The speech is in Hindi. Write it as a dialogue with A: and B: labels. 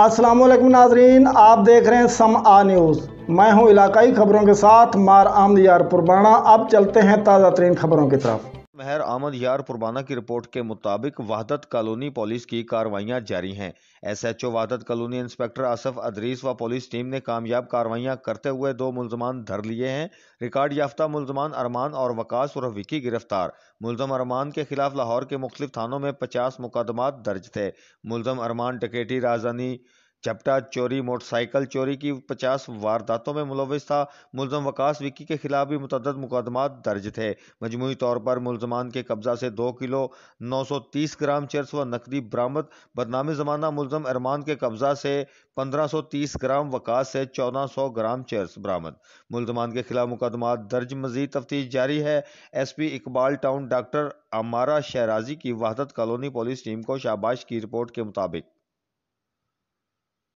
A: अस्सलाम वालेकुम नाजरीन आप देख रहे हैं सम आ न्यूज़ मैं हूं इलाकाई खबरों के साथ मार आमद यार पुरबाना अब चलते हैं ताज़ा तरीन खबरों की तरफ
B: महर आमद यार पुरबाना की रिपोर्ट के मुताबिक वहादत कॉलोनी पुलिस की कार्रवाइयां जारी हैं SHO Wahdat colony inspector Asif Idrees व पुलिस टीम ने कामयाब कार्रवाइयां करते हुए दो मुलजमान धर लिए हैं रिकॉर्ड याफ्ता मुलजमान अरमान और वकास और विकी गिरफ्तार मुलजम अरमान के खिलाफ लाहौर के मुख्तलिफ थानों में पचास मुकदमा दर्ज थे मुलजम अरमान टकेटी राजधानी चपटा चोरी मोटरसाइकिल चोरी की पचास वारदातों में मुलविस था मुलम वकास विक्की के खिलाफ भी मुतद मुकदमा दर्ज थे मजमू तौर पर मुलजमान के कब्जा से दो किलो नौ सौ तीस ग्राम चर्स व नकदी बरामद बदनामी जमाना मुलम अरमान के कब्जा से पंद्रह सौ तीस ग्राम वकास से चौदह सौ ग्राम चर्स बरामद मुलजमान के खिलाफ मुकदमा दर्ज मजीद तफ्तीश जारी है S P Iqbal town doctor Amara Shirazi की वहादत कॉलोनी पुलिस टीम को शाबाश की रिपोर्ट के मुताबिक